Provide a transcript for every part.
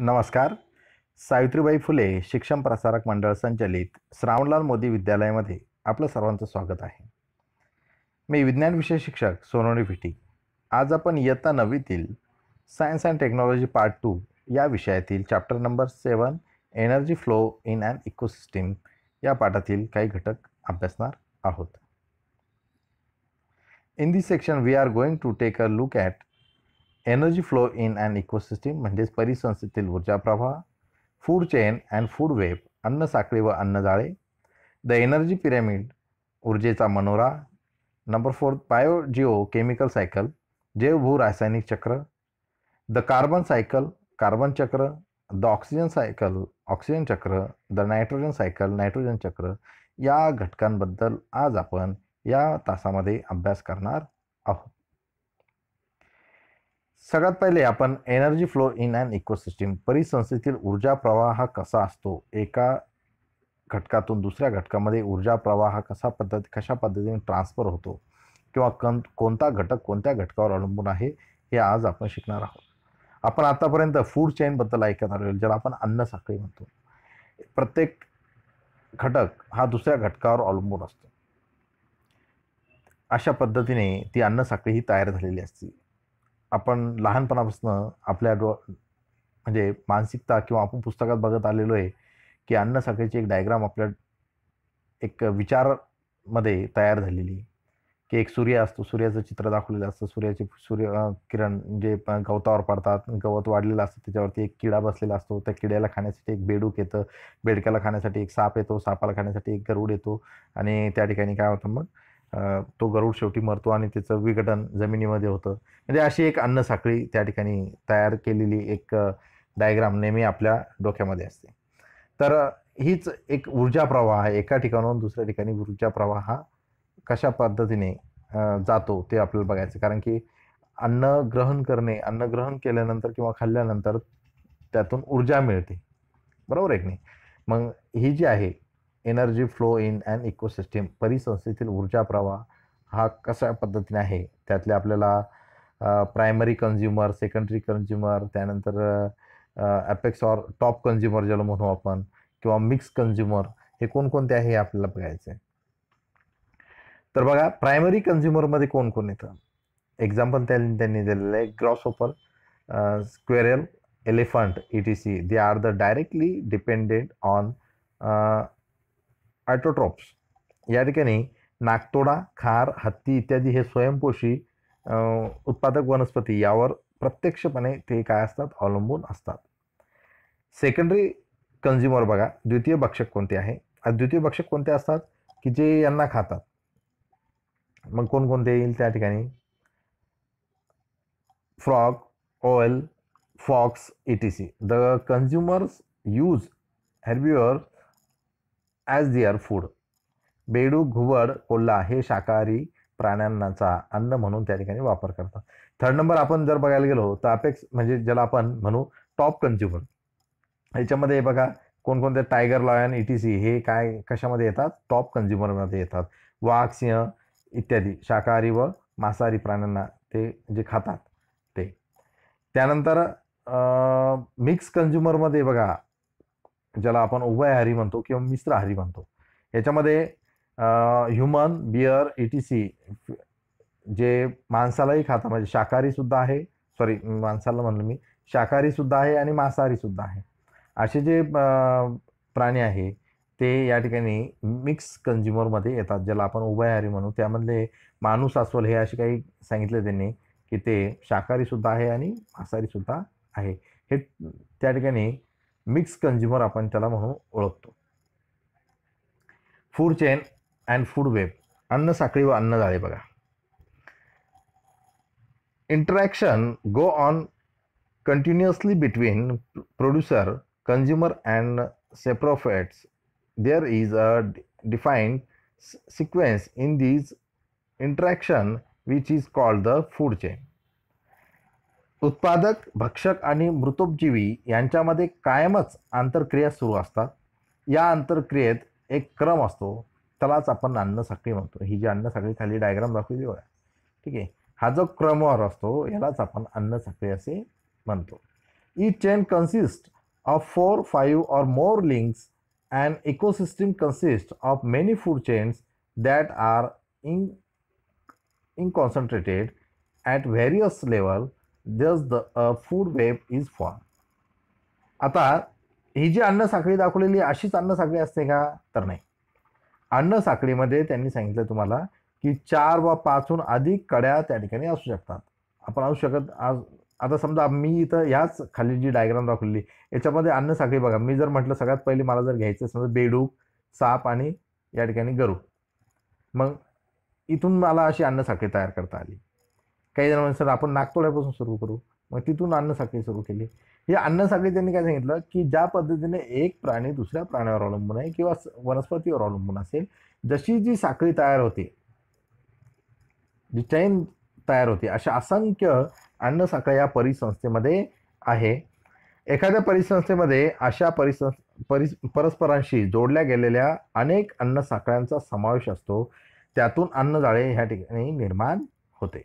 नमस्कार सावित्रीबाई फुले शिक्षण प्रसारक मंडळ संचलित श्रावणलाल मोदी विद्यालयामध्ये आपलं सर्वांचं स्वागत आहे मी विज्ञान विषय शिक्षक सोनोनी फिटी आज आपण इयत्ता नववीतील science and technology part two या विषयातील chapter number seven energy flow in an ecosystem या पाठातील काही घटक अभ्यासणार आहोत in this section we are going to take a look at energy flow in an ecosystem म्हणजेच परिसंस्थेतील ऊर्जा प्रवाह food chain and food web अन्न साखळी व अन्नजाळे द एनर्जी पिरॅमिड ऊर्जेचा मनोरा number four biogeochemical cycle जैवभू रासायनिक चक्र द कार्बन सायकल कार्बन चक्र द ऑक्सिजन सायकल ऑक्सिजन चक्र द नायट्रोजन सायकल नायट्रोजन चक्र या घटकांबद्दल आज आपण या तासामध्ये अभ्यास करणार आहोत सगळ्यात पहिले आपण energy flow in an ecosystem परिसंस्थेतील ऊर्जा प्रवाह हा कसा असतो एका घटकातून दुसऱ्या घटकामध्ये ऊर्जा प्रवाह हा कसा पद्धत कशा पद्धतीने ट्रान्सफर होतो किंवा कन कोणता घटक कोणत्या घटकावर अवलंबून आहे हे आज आपण शिकणार आहोत आपण आतापर्यंत फूड चेनबद्दल ऐकत आलो ज्याला आपण अन्न साखळी म्हणतो प्रत्येक घटक हा दुसऱ्या घटकावर अवलंबून असतो अशा पद्धतीने ती अन्न साखळी ही तयार झालेली असते आपण लहानपणापासून आपल्या डो म्हणजे मानसिकता किंवा आपण पुस्तकात बघत आलेलो आहे की अन्नसाखळीची एक डायग्राम आपल्या एक विचारमध्ये तयार झालेली की एक सूर्य असतो सूर्याचं चित्र दाखवलेलं असतं सूर्याचे सूर्य किरण जे गवतावर पडतात गवत वाढलेलं असतं त्याच्यावरती एक किडा बसलेला असतो त्या किड्याला खाण्यासाठी एक बेडूक येतं बेडक्याला खाण्यासाठी एक साप येतो सापाला खाण्यासाठी एक गरुड येतो आणि त्या ठिकाणी काय होतं मग तो गरुड शेवटी मरतो आणि त्याचं विघटन जमिनीमध्ये होतं म्हणजे अशी एक अन्न साखळी त्या ठिकाणी तयार केलेली एक डायग्राम नेहमी आपल्या डोक्यामध्ये असते तर हीच एक ऊर्जा प्रवाह आहे एका ठिकाणाहून दुसऱ्या ठिकाणी ऊर्जा प्रवाह हा कशा पद्धतीने जातो ते आपल्याला बघायचं कारण की अन्न ग्रहण करणे अन्न ग्रहण केल्यानंतर किंवा खाल्ल्यानंतर त्यातून ऊर्जा मिळते बरोबर आहे की नाही मग ही जी आहे energy flow in an ecosystem परिसंस्थेतील ऊर्जा प्रवाह हा कशा पद्धतीने आहे त्यातले आपल्याला प्रायमरी कन्झ्युमर सेकंडरी कन्झ्युमर त्यानंतर ॲपेक्स ऑर टॉप कन्झ्युमर ज्याला म्हणू आपण किंवा मिक्स कन्झ्युमर हे कोणकोणते आहे हे आपल्याला बघायचं आहे तर बघा प्रायमरी कन्झ्युमरमध्ये कोण कोण येतं एक्झाम्पल त्यांनी त्यांनी दिलेलं आहे grasshopper squirrel elephant E T C they are the directly dependent on autotrophs या ठिकाणी नागतोडा खार हत्ती इत्यादी हे स्वयंपोषी उत्पादक वनस्पती यावर प्रत्यक्षपणे ते काय असतात अवलंबून असतात सेकंडरी कन्झ्युमर बघा द्वितीय भक्षक कोणते आहे द्वितीय भक्षक कोणते असतात की जे यांना खातात मग कोणकोणते येईल त्या ठिकाणी frog owl fox E T C the consumers use herbivore as their food बेडू घुवड कोल्हा हे शाकाहारी प्राण्यांचा अन्न म्हणून त्या ठिकाणी वापर करतात थर्ड नंबर आपण जर बघायला गेलो तर अपेक्स म्हणजे ज्याला आपण म्हणू टॉप कन्झ्युमर याच्यामध्ये बघा कोणकोणते tiger lion E T C हे काय कशामध्ये येतात टॉप कन्झ्युमरमध्ये येतात वाघ सिंह इत्यादी शाकाहारी व मांसाहारी प्राण्यांना ते जे खातात ते त्यानंतर मिक्स कन्झ्युमरमध्ये बघा ज्याला आपण उभयहारी म्हणतो किंवा मिश्रहारी म्हणतो याच्यामध्ये human bear E T C जे माणसालाही खाता म्हणजे शाकाहारीसुद्धा आहे सॉरी माणसाला म्हणलं मी शाकाहारीसुद्धा आहे आणि मांसाहारीसुद्धा आहे असे जे प्राणी आहे ते या ठिकाणी मिक्स कन्झ्युमरमध्ये येतात ज्याला आपण उभयहारी म्हणू त्यामधले माणूस अस्वल हे असे काही सांगितले त्यांनी की ते शाकाहारीसुद्धा आहे आणि मांसाहारीसुद्धा आहे हे त्या ठिकाणी मिक्स कंज्युमर आपण त्याला म्हणून ओळखतो food chain and food web अन्न साखळी व अन्न जाळे बघा interaction go on continuously between producer consumer and saprophytes there is a defined sequence in these interaction which is called the food chain उत्पादक भक्षक आणि मृतोपजीवी यांच्यामध्ये कायमच आंतरक्रिया सुरू असतात या आंतरक्रियेत एक क्रम असतो त्यालाच आपण अन्नसाखळी म्हणतो ही जी अन्नसाखळी खाली डायग्राम दाखवली बघा ठीक आहे हा जो क्रमवार असतो यालाच आपण अन्नसाखळी असे म्हणतो ई chain consist of four five or more links and ecosystem consist of many food chains that are in इनकॉन्सन्ट्रेटेड at various level thus the food web is form आता ही जी अन्नसाखळी दाखवलेली अशीच अन्नसाखळी असते का तर नाही अन्नसाखळीमध्ये त्यांनी सांगितलं तुम्हाला की चार वा पाचहून अधिक कड्या त्या ठिकाणी असू शकतात आपण असू शकत आज आता समजा मी इथं ह्याच खाली जी डायग्राम दाखवलेली याच्यामध्ये अन्नसाखळी बघा मी जर म्हटलं सगळ्यात पहिले मला जर घ्यायचं समजा बेडूक साप आणि या ठिकाणी गरू मग इथून मला अशी अन्नसाखळी तयार करता आली काही जण सर आपण नागतोड्यापासून सुरू करू मग तिथून अन्न साखळी सुरू केली हे अन्न साखळी त्यांनी काय सांगितलं की ज्या पद्धतीने एक प्राणी दुसऱ्या प्राण्यावर अवलंबून आहे किंवा वनस्पतीवर अवलंबून असेल जशी जी साखळी तयार होते जी चैन तयार होते अशा असंख्य अन्न या परिसंस्थेमध्ये आहे एखाद्या परिसंस्थेमध्ये अशा परिसं परिस परस्परांशी जोडल्या गेलेल्या अनेक अन्न साखळ्यांचा समावेश असतो त्यातून अन्नजाळे ह्या ठिकाणी निर्माण होते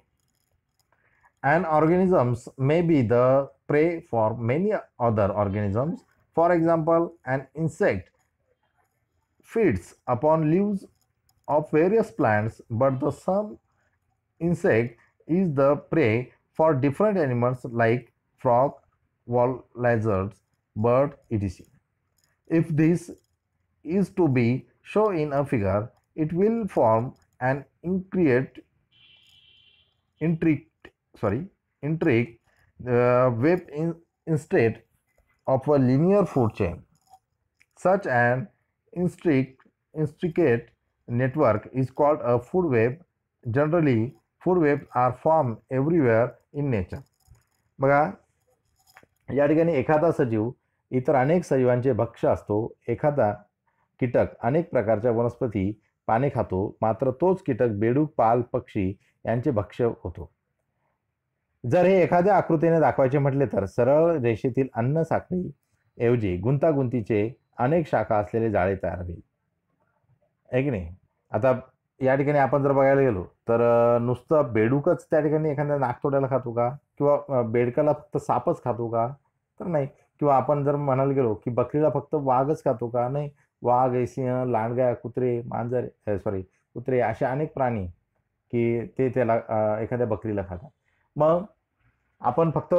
and organisms may be the prey for many other organisms. For example, an insect feeds upon leaves of various plants, but the same insect is the prey for different animals like frog, wall lizards, bird, etc. If this is to be shown in a figure, it will form an intricate sorry intricate web in instead of a linear food chain such and इन्स्टिक intricate network is called a food web generally food web are form everywhere in nature बघा या ठिकाणी एखादा सजीव इतर अनेक सजीवांचे भक्ष्य असतो एखादा कीटक अनेक प्रकारच्या वनस्पती पाने खातो मात्र तोच कीटक बेडू पाल पक्षी यांचे भक्ष्य होतो जर हे एखाद्या आकृतीने दाखवायचे म्हटले तर सरळ रेषेतील अन्न साखळी ऐवजी गुंतागुंतीचे अनेक शाखा असलेले जाळे तयार होईल आहे की नाही आता या ठिकाणी आपण जर बघायला गेलो तर नुसतं बेडूकच त्या ठिकाणी एखाद्या नागतोड्याला खातो का किंवा बेडकाला फक्त सापच खातो का तर नाही किंवा आपण जर म्हणायला गेलो की बकरीला फक्त वाघच खातो का नाही वाघ सिंह लांडगा कुत्रे मांजर सॉरी कुत्रे असे अनेक प्राणी की ते त्याला एखाद्या बकरीला खातात मग आपण फक्त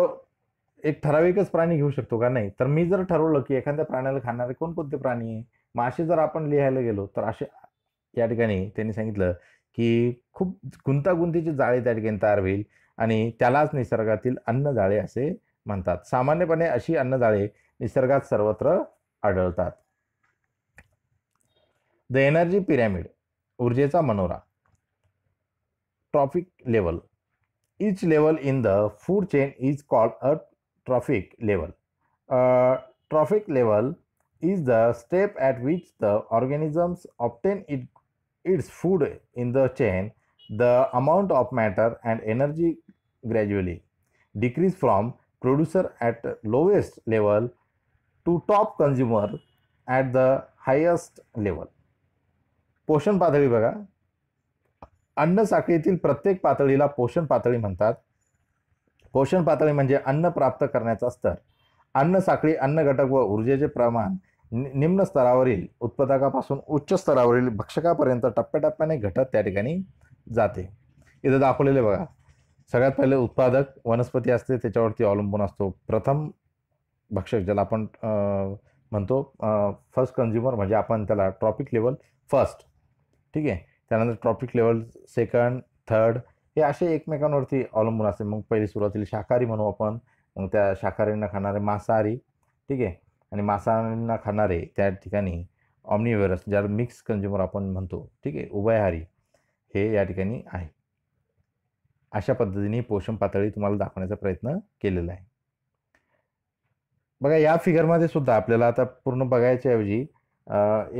एक ठराविकच प्राणी घेऊ शकतो का नाही तर मी जर ठरवलं की एखाद्या प्राण्याला खाणारे कोणकोणते प्राणी आहे मग असे जर आपण लिहायला गेलो तर असे या ठिकाणी त्यांनी सांगितलं की खूप गुंतागुंतीचे जाळे त्या ठिकाणी तयार होईल आणि त्यालाच निसर्गातील अन्न जाळे असे म्हणतात सामान्यपणे अशी अन्न जाळे निसर्गात सर्वत्र आढळतात द एनर्जी पिरॅमिड ऊर्जेचा मनोरा trophic level Each level in the food chain is called a trophic level. A trophic level is the step at which the organisms obtain it, its food in the chain. The amount of matter and energy gradually decrease from producer at lowest level to top consumer at the highest level. पोषण पातळी बघा अन्न साखळीतील प्रत्येक पातळीला पोषण पातळी म्हणतात पोषण पातळी म्हणजे अन्न प्राप्त करण्याचा स्तर अन्न साखळी अन्न घटक व ऊर्जेचे प्रमाण निम्न स्तरावरील उत्पादकापासून उच्च स्तरावरील भक्षकापर्यंत टप्प्याटप्प्याने घटत त्या ठिकाणी जाते इथं दाखवलेले बघा सगळ्यात पहिले उत्पादक वनस्पती असते त्याच्यावरती अवलंबून असतो प्रथम भक्षक ज्याला आपण म्हणतो फर्स्ट कन्झ्युमर म्हणजे आपण त्याला ट्रॉपिक लेवल फर्स्ट ठीक आहे त्यानंतर ट्रॉपिक लेवल सेकंड थर्ड हे असे एकमेकांवरती अवलंबून असते मग पहिली सुरुवातीला शाकाहारी म्हणू आपण मग त्या शाकाहारींना खाणारे मांसाहारी ठीक आहे आणि मांसाहारींना खाणारे त्या ठिकाणी ऑम्निव्हरस ज्याला मिक्स कंझ्युमर आपण म्हणतो ठीक आहे उभयहारी हे या ठिकाणी आहे अशा पद्धतीने पोषण पातळी तुम्हाला दाखवण्याचा प्रयत्न केलेला आहे बघा या फिगरमध्ये सुद्धा आपल्याला आता पूर्ण बघायच्याऐवजी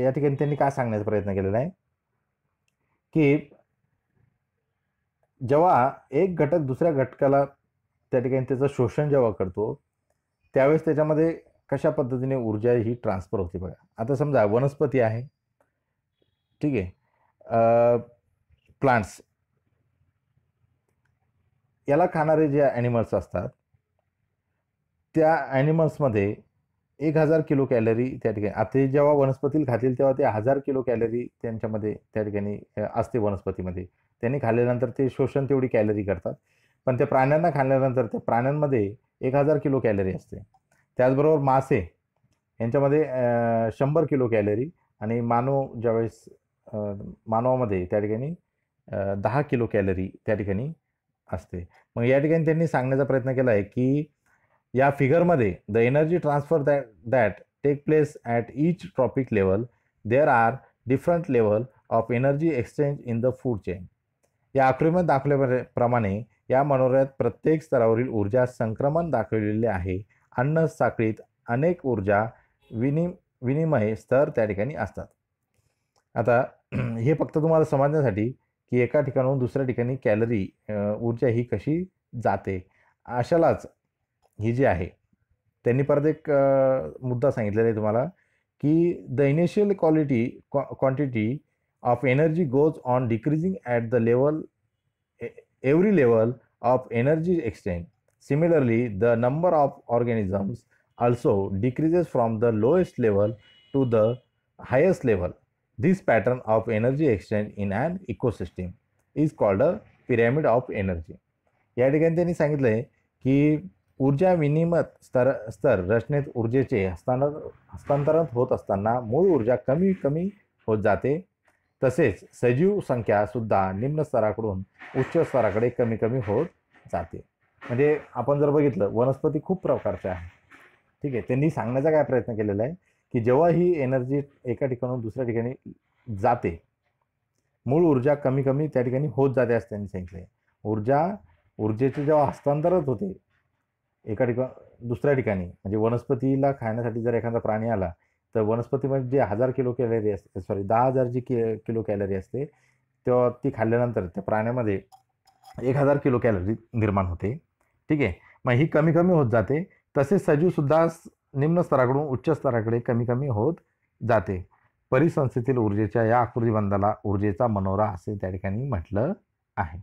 या ठिकाणी त्यांनी काय सांगण्याचा प्रयत्न केलेला आहे की जेव्हा एक घटक दुसऱ्या घटकाला त्या ठिकाणी त्याचं शोषण जेव्हा करतो त्यावेळेस त्याच्यामध्ये कशा पद्धतीने ऊर्जा ही ट्रान्सफर होते बघा आता समजा वनस्पती आहे ठीक आहे प्लांट्स याला खाणारे जे ॲनिमल्स असतात त्या ॲनिमल्समध्ये एक हजार किलो कॅलरी त्या ठिकाणी आता जेव्हा वनस्पतीला खातील तेव्हा ते हजार किलो कॅलरी त्यांच्यामध्ये त्या ठिकाणी असते वनस्पतीमध्ये त्यांनी खाल्ल्यानंतर ते शोषण तेवढी कॅलरी करतात पण त्या प्राण्यांना खाल्ल्यानंतर त्या प्राण्यांमध्ये एक हजार किलो कॅलरी असते त्याचबरोबर मासे यांच्यामध्ये शंभर किलो कॅलरी आणि मानव ज्यावेळेस मानवामध्ये त्या ठिकाणी दहा किलो कॅलरी त्या ठिकाणी असते मग या ठिकाणी त्यांनी सांगण्याचा प्रयत्न केला आहे की या फिगरमध्ये the energy transfer that that take place at each trophic level there are different level of energy exchange in the food chain या आकृतीमध्ये दाखवल्याप्रमाणे या मनोऱ्यात प्रत्येक स्तरावरील ऊर्जा संक्रमण दाखवलेले आहे अन्न साखळीत अनेक ऊर्जा विनिम विनिमय स्तर त्या ठिकाणी असतात आता हे फक्त तुम्हाला समजण्यासाठी की एका ठिकाणाहून दुसऱ्या ठिकाणी कॅलरी ऊर्जा ही कशी जाते अशालाच ही जी आहे त्यांनी परत एक मुद्दा सांगितलेला आहे तुम्हाला की द इनिशियल क्वालिटी क्वा quantity of energy goes on decreasing at the level every level of energy exchange similarly the number of organisms also decreases from the lowest level to the highest level this pattern of energy exchange in an ecosystem is called a pyramid of energy या ठिकाणी त्यांनी सांगितलं आहे की ऊर्जा विनिमत स्तर स्तर रचनेत ऊर्जेचे हस्तांतर हस्तांतरण होत असताना मूळ ऊर्जा कमी कमी होत जाते तसेच सजीव संख्यासुद्धा निम्न स्तराकडून उच्च स्तराकडे कमी कमी होत जाते म्हणजे आपण जर बघितलं वनस्पती खूप प्रकारच्या आहे ठीक आहे त्यांनी सांगण्याचा काय प्रयत्न केलेला आहे की जेव्हा ही एनर्जी एका ठिकाणून दुसऱ्या ठिकाणी जाते मूळ ऊर्जा कमी कमी त्या ठिकाणी होत जाते असं त्यांनी सांगितलं आहे ऊर्जा ऊर्जेचे जेव्हा हस्तांतरत होते एका ठिका दुसऱ्या ठिकाणी म्हणजे वनस्पतीला खाण्यासाठी जर एखादा प्राणी आला तर वनस्पतीमध्ये म्हणजे जे हजार किलो कॅलरी असते सॉरी दहा हजार जी किलो कॅलरी असते तेव्हा ती खाल्ल्यानंतर त्या प्राण्यामध्ये एक हजार किलो कॅलरी निर्माण होते ठीक आहे मग ही कमी कमी होत जाते तसेच सजीवसुद्धा निम्न स्तराकडून उच्च स्तराकडे कमी कमी होत जाते परिसंस्थेतील ऊर्जेच्या या आकृतिबंधाला ऊर्जेचा मनोरा असे त्या ठिकाणी म्हटलं आहे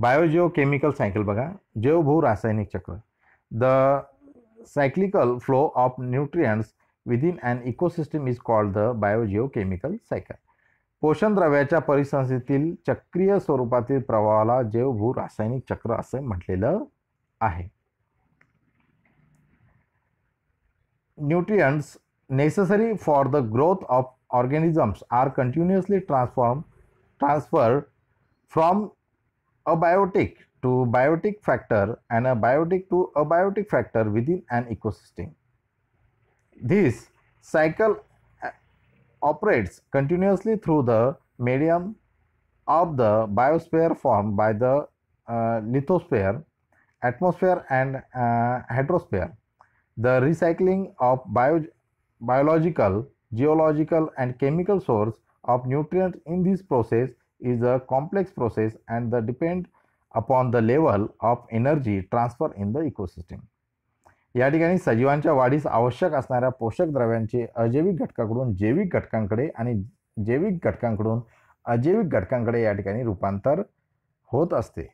बायोजिओ केमिकल सायकल बघा जैवभू रासायनिक चक्र the cyclical flow of nutrients within and ecosystem is called the biogeochemical cycle पोषण द्रव्याच्या परिसंस्थेतील चक्रीय स्वरूपातील प्रवाहाला जैवभू रासायनिक चक्र असे म्हटलेलं आहे nutrients necessary for the growth of organisms are continuously transform transfer from abiotic to biotic factor and abiotic to abiotic factor within an ecosystem. This cycle uh, operates continuously through the medium of the biosphere formed by the uh, lithosphere, atmosphere and uh, hydrosphere. The recycling of bio biological, geological and chemical source of nutrients in this process is a complex process and the depend upon the level of energy transfer in the ecosystem या ठिकाणी सजीवांच्या वाढीस आवश्यक असणाऱ्या पोषक द्रव्यांचे अजैविक घटकाकडून जैविक घटकांकडे आणि जैविक घटकांकडून अजैविक घटकांकडे या ठिकाणी रूपांतर होत असते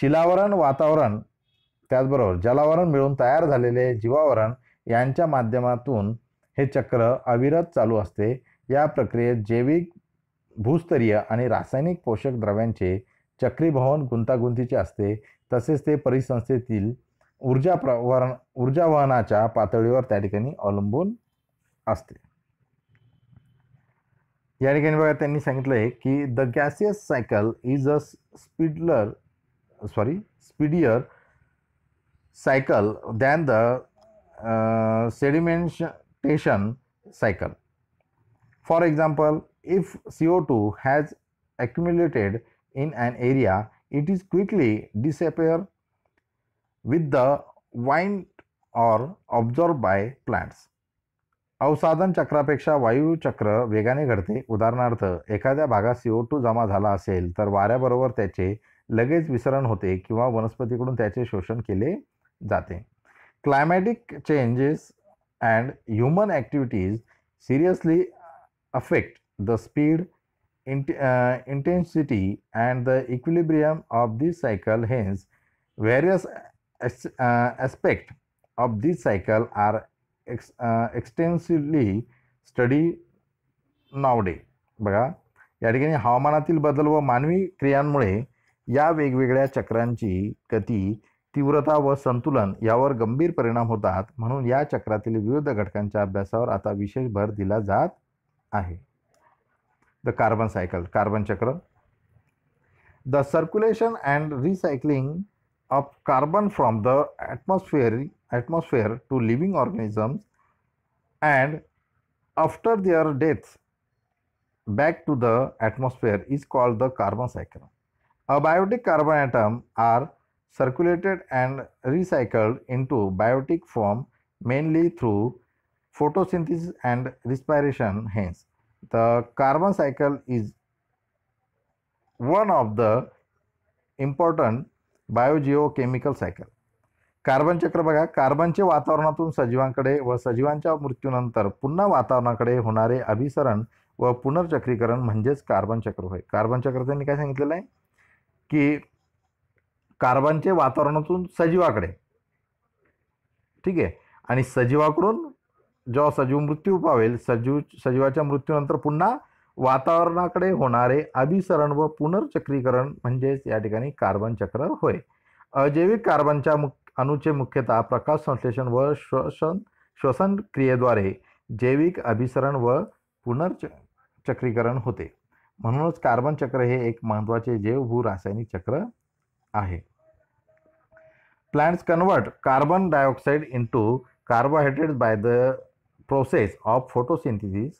शिलावरण वातावरण त्याचबरोबर जलावरण मिळून तयार झालेले जीवावरण यांच्या माध्यमातून हे चक्र अविरत चालू असते या प्रक्रियेत जैविक भूस्तरीय आणि रासायनिक पोषक द्रव्यांचे चक्रीभवन गुंतागुंतीचे असते तसेच ते परिसंस्थेतील ऊर्जा ऊर्जा ऊर्जावहनाच्या पातळीवर त्या ठिकाणी अवलंबून असते या ठिकाणी बघा त्यांनी सांगितलं आहे की the gaseous cycle is a speedier sorry speedier cycle than the sedimentation cycle for example if CO2 has accumulated in an area, it is quickly disappear with the wind or absorbed by plants. अवसाधन चक्रापेक्षा वायुचक्र वेगाने घडते उदाहरणार्थ एखाद्या भागात C O to जमा झाला असेल तर वाऱ्याबरोबर त्याचे लगेच विसरण होते किंवा वनस्पतीकडून त्याचे शोषण केले जाते climatic changes and human activities seriously affect the speed int uh, intensity and the equilibrium of cycle cycle. Hence, various as, uh, aspects of this cycle are ex, uh, बघा या ठिकाणी हवामानातील बदल व मानवी क्रियांमुळे या वेगवेगळ्या चक्रांची गती तीव्रता व संतुलन यावर गंभीर परिणाम होतात म्हणून या चक्रातील विविध घटकांच्या अभ्यासावर आता विशेष भर दिला जात आहे the carbon cycle, carbon chakra. The circulation and recycling of carbon from the atmosphere, atmosphere to living organisms and after their death back to the atmosphere is called the carbon cycle. Abiotic carbon atoms are circulated and recycled into biotic form mainly through photosynthesis and respiration hence carbon cycle is one of the the important chemical cycle carbon चक्र बघा कार्बनचे वातावरणातून सजीवांकडे व सजीवांच्या मृत्यूनंतर पुन्हा वातावरणाकडे होणारे अभिसरण व पुनर्चक्रीकरण म्हणजेच कार्बन चक्र होय कार्बन चक्र त्यांनी काय सांगितलेलं आहे की कार्बनचे वातावरणातून सजीवाकडे ठीक आहे आणि सजीवाकडून जेव्हा सजीव मृत्यू पावेल सजीव सजीवाच्या मृत्यूनंतर पुन्हा वातावरणाकडे होणारे अभिसरण व पुनर्चक्रीकरण म्हणजेच या ठिकाणी कार्बन चक्र होय अजैविक कार्बनच्या मु अणूचे मुख्यतः प्रकाश संश्लेषण व श्वसन श्वसन क्रियेद्वारे जैविक अभिसरण व पुनर्च चक्रीकरण होते म्हणूनच कार्बन चक्र हे एक महत्त्वाचे जैवभू रासायनिक चक्र आहे plants convert carbon dioxide into carbohydrates by the process of photosynthesis.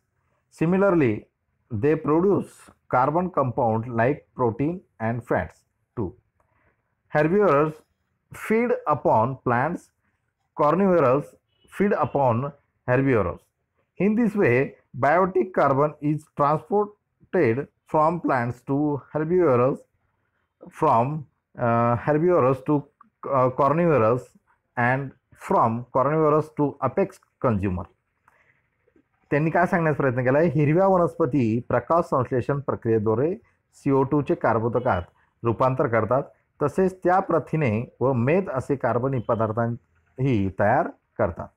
Similarly, they produce carbon compounds like protein and fats too. Herbivores feed upon plants, carnivores feed upon herbivores. In this way, biotic carbon is transported from plants to herbivores, from uh, herbivores to uh, carnivores and from carnivores to apex consumer. त्यांनी काय सांगण्याचा प्रयत्न केला आहे हिरव्या वनस्पती प्रकाश संश्लेषण प्रक्रियेद्वारे सी ओ टूचे कार्बोदकात रूपांतर करतात तसेच त्या प्रथिने व मेद असे कार्बनिक पदार्थांही तयार करतात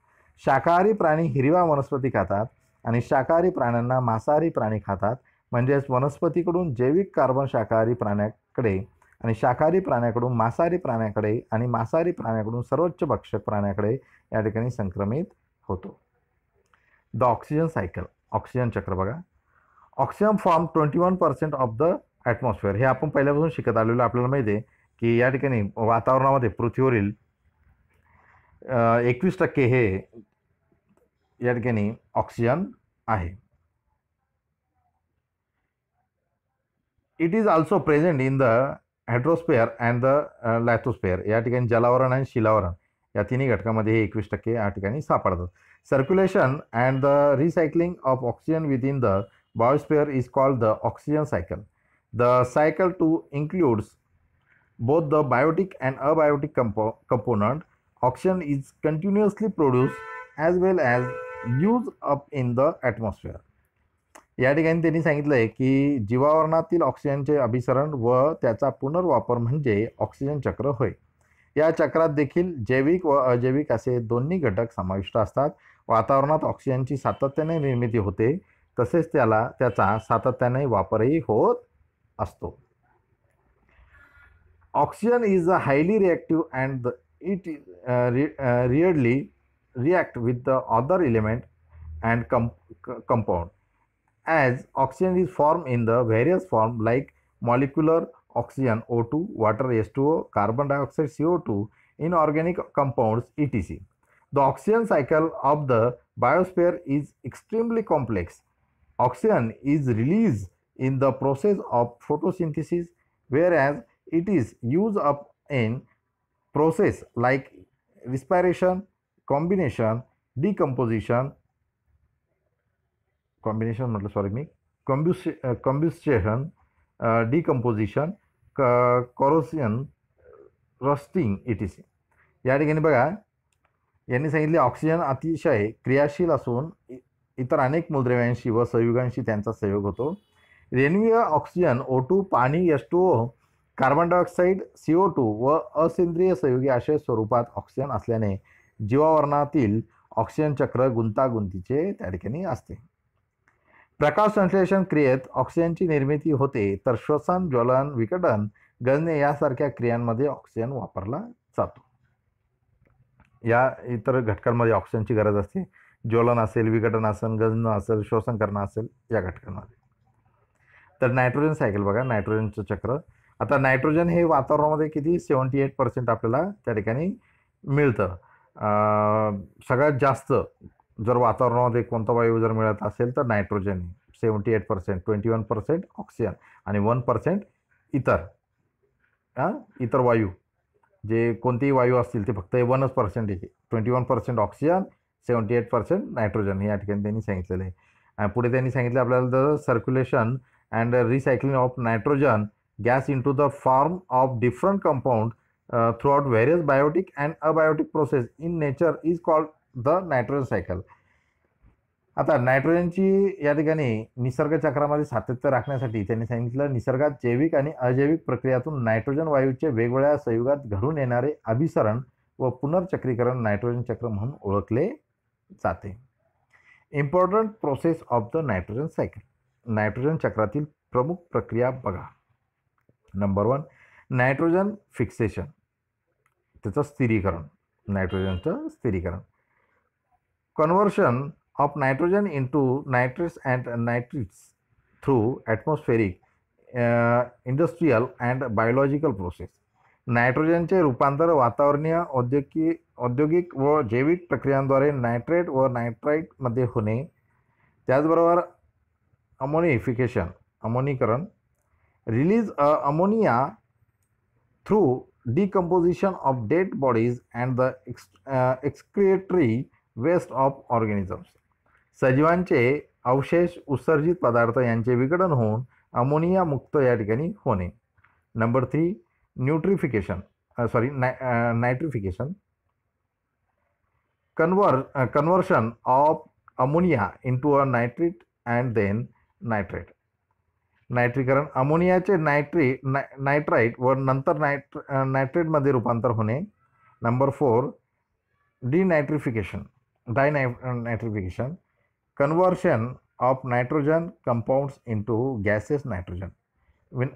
शाकाहारी प्राणी हिरव्या वनस्पती खातात आणि शाकाहारी प्राण्यांना मांसाहारी प्राणी खातात म्हणजेच वनस्पतीकडून जैविक कार्बन शाकाहारी प्राण्याकडे आणि शाकाहारी प्राण्याकडून मांसाहारी प्राण्याकडे आणि मांसाहारी प्राण्याकडून सर्वोच्च भक्षक प्राण्याकडे या ठिकाणी संक्रमित होतो द ऑक्सिजन सायकल ऑक्सिजन चक्र बघा oxygen form twenty one percent of the atmosphere हे आपण पहिल्यापासून शिकत आलेलो आपल्याला माहिती आहे की या ठिकाणी वातावरणामध्ये पृथ्वीवरील एकवीस टक्के हे या ठिकाणी ऑक्सिजन आहे it is also present in the hydrosphere and the lithosphere या ठिकाणी जलावरण आणि शिलावरण या तिन्ही घटकामध्ये हे एकवीस टक्के या ठिकाणी सापडतात circulation and the recycling of oxygen within the biosphere is called the oxygen cycle the cycle too includes both the biotic and abiotic component component oxygen is continuously produce as well as use up in the atmosphere या ठिकाणी त्यांनी सांगितलं आहे की जीवावरणातील ऑक्सिजनचे अभिसरण व त्याचा पुनर्वापर म्हणजे ऑक्सिजन चक्र होय या चक्रात देखील जैविक व अजैविक असे दोन्ही घटक समाविष्ट असतात वातावरणात ऑक्सिजनची सातत्याने निर्मिती होते तसेच त्याला त्याचा सातत्याने वापरही होत असतो oxygen is a highly reactive and the it readily react with the other element and come compound as oxygen is form in the various form like molecular oxygen O2, water H2O, carbon dioxide CO2, inorganic compounds etc. The oxygen cycle of the biosphere is extremely complex. Oxygen is released in the process of photosynthesis whereas it is used up in process like respiration, combination, decomposition, combination मतलब sorry combustion, uh, combustion uh, decomposition corrosion rusting सी या ठिकाणी बघा यांनी सांगितले oxygen अतिशय क्रियाशील असून इतर अनेक मूलद्रव्यांशी व संयुगांशी त्यांचा सहयोग होतो रेणवीय ऑक्सिजन ओ टू पाणी S two O carbon dioxide C O two व असेंद्रिय संयुगी अशा स्वरूपात ऑक्सिजन असल्याने जीवावरणातील ऑक्सिजन चक्र गुंतागुंतीचे त्या ठिकाणी असते प्रकाश संश्लेषण क्रियेत ऑक्सिजनची निर्मिती होते तर श्वसन ज्वलन विकटन गळणे यासारख्या क्रियांमध्ये ऑक्सिजन वापरला जातो या इतर घटकांमध्ये ऑक्सिजनची गरज असते ज्वलन असेल विघटन असेल गजन असेल श्वसन करणं असेल या घटकांमध्ये तर नायट्रोजन सायकल बघा नायट्रोजनचं चक्र आता नायट्रोजन हे वातावरणामध्ये किती सेवन्टी एट पर्सेंट आपल्याला त्या ठिकाणी मिळतं सगळ्यात जास्त जर वातावरणामध्ये कोणता वायू जर मिळत असेल तर nitrogen seventy eight percent twenty one percent oxygen आणि वन पर्सेंट इतर हां इतर वायू जे कोणतेही वायू असतील ते फक्त वनच पर्सेंट आहे twenty one percent oxygen seventy eight percent nitrogen हे या ठिकाणी त्यांनी सांगितलेलं आहे आणि पुढे त्यांनी सांगितलं आपल्याला the circulation and recycling of nitrogen gas in the form of different compound out various biotic and abiotic process in nature is called the nitrogen cycle आता नायट्रोजनची या ठिकाणी निसर्गचक्रामध्ये सातत्य राखण्यासाठी त्यांनी सांगितलं निसर्गात जैविक आणि अजैविक प्रक्रियातून नायट्रोजन वायूचे वेगवेगळ्या संयुगात घडून येणारे अभिसरण व पुनर्चक्रीकरण नायट्रोजन चक्र म्हणून ओळखले जाते important process of the nitrogen cycle nitrogen चक्रातील प्रमुख प्रक्रिया बघा नंबर वन नायट्रोजन फिक्सेशन त्याचं स्थिरीकरण नायट्रोजनचं स्थिरीकरण conversion of nitrogen into nitrates and nitrites through atmospheric industrial and biological process नायट्रोजनचे रूपांतर वातावरणीय औद्योगिक औद्योगिक व जैविक प्रक्रियांद्वारे नायट्रेट व नायट्राईटमध्ये होणे त्याचबरोबर अमोनिफिकेशन अमोनीकरण release a ammonia through decomposition of dead bodies and the ex excretory waste of organisms सजीवांचे अवशेष उत्सर्जित पदार्थ यांचे विघटन होऊन अमोनियामुक्त या ठिकाणी होणे नंबर थ्री न्यूट्रिफिकेशन सॉरी नाय nitrification conversion conversion of ammonia into a nitrate and then nitrate नायट्रीकरण अमोनियाचे नायट्री नाय नायट्राईट व नंतर नायट्र नायट्रेटमध्ये रूपांतर होणे number four denitrification dinitrification, nitrification conversion of nitrogen compounds into gases nitrogen विन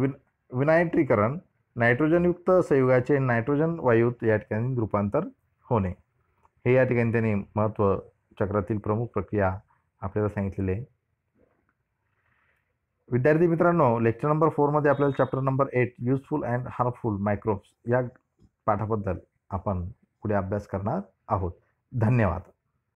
विन विनायट्रीकरण नायट्रोजनयुक्त संयुगाचे नायट्रोजन वायूत या ठिकाणी रूपांतर होणे हे या ठिकाणी त्यांनी महत्त्व चक्रातील प्रमुख प्रक्रिया आपल्याला सांगितलेली आहे विद्यार्थी मित्रांनो लेक्चर नंबर फोरमध्ये आपल्याला chapter number eight useful and harmful microbes या पाठाबद्दल आपण पुढे अभ्यास करणार आहोत धन्यवाद